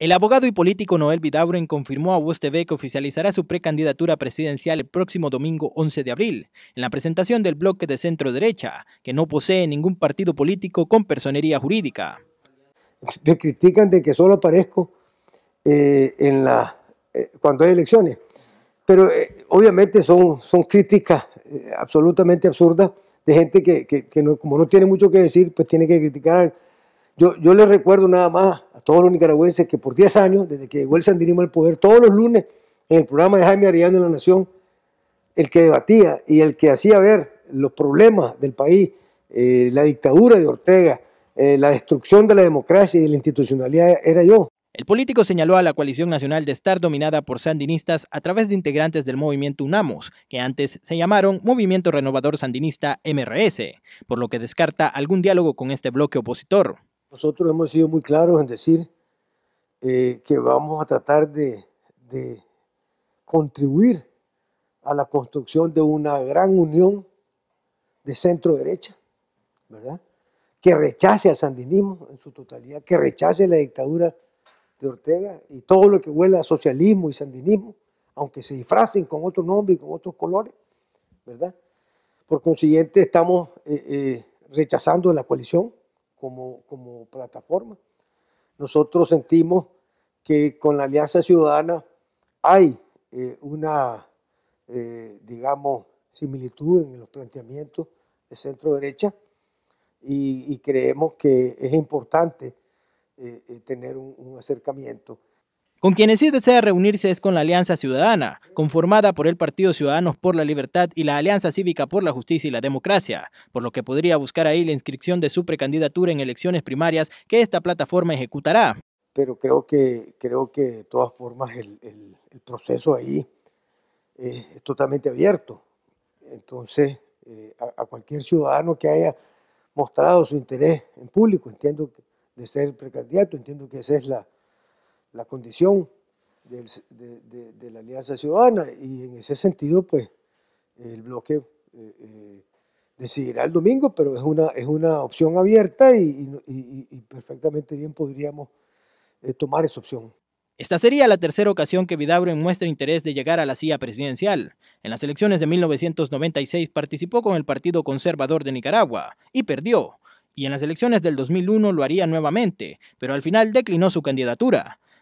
El abogado y político Noel Vidauren confirmó a Voz TV que oficializará su precandidatura presidencial el próximo domingo 11 de abril, en la presentación del bloque de centro derecha, que no posee ningún partido político con personería jurídica. Me critican de que solo aparezco eh, en la, eh, cuando hay elecciones, pero eh, obviamente son, son críticas absolutamente absurdas de gente que, como no tiene mucho que decir, pues tiene que criticar. Yo, yo les recuerdo nada más todos los nicaragüenses que por 10 años, desde que llegó el sandinismo al poder, todos los lunes en el programa de Jaime Ariano en La Nación, el que debatía y el que hacía ver los problemas del país, eh, la dictadura de Ortega, eh, la destrucción de la democracia y de la institucionalidad era yo. El político señaló a la coalición nacional de estar dominada por sandinistas a través de integrantes del movimiento UNAMOS, que antes se llamaron Movimiento Renovador Sandinista MRS, por lo que descarta algún diálogo con este bloque opositor. Nosotros hemos sido muy claros en decir eh, que vamos a tratar de, contribuir a la construcción de una gran unión de centro derecha, ¿verdad? Que rechace al sandinismo en su totalidad, que rechace la dictadura de Ortega y todo lo que huela a socialismo y sandinismo, aunque se disfracen con otro nombre y con otros colores, ¿verdad? Por consiguiente, estamos eh, eh, rechazando la coalición como, plataforma. Nosotros sentimos que con la Alianza Ciudadana hay eh, una, eh, digamos, similitud en los planteamientos de centro derecha y, creemos que es importante eh, tener un acercamiento. Con quienes sí desea reunirse es con la Alianza Ciudadana, conformada por el Partido Ciudadanos por la Libertad y la Alianza Cívica por la Justicia y la Democracia, por lo que podría buscar ahí la inscripción de su precandidatura en elecciones primarias que esta plataforma ejecutará. Pero creo que, creo que de todas formas el, el, proceso ahí eh, es totalmente abierto. Entonces, eh, a, a, cualquier ciudadano que haya mostrado su interés en público, entiendo de ser precandidato, entiendo que esa es la la condición de, la Alianza Ciudadana y en ese sentido pues el bloque eh, eh, decidirá el domingo, pero es una, es una opción abierta y, perfectamente bien podríamos eh, tomar esa opción. Esta sería la tercera ocasión que en muestra interés de llegar a la CIA presidencial. En las elecciones de 1996 participó con el Partido Conservador de Nicaragua y perdió. Y en las elecciones del 2001 lo haría nuevamente, pero al final declinó su candidatura.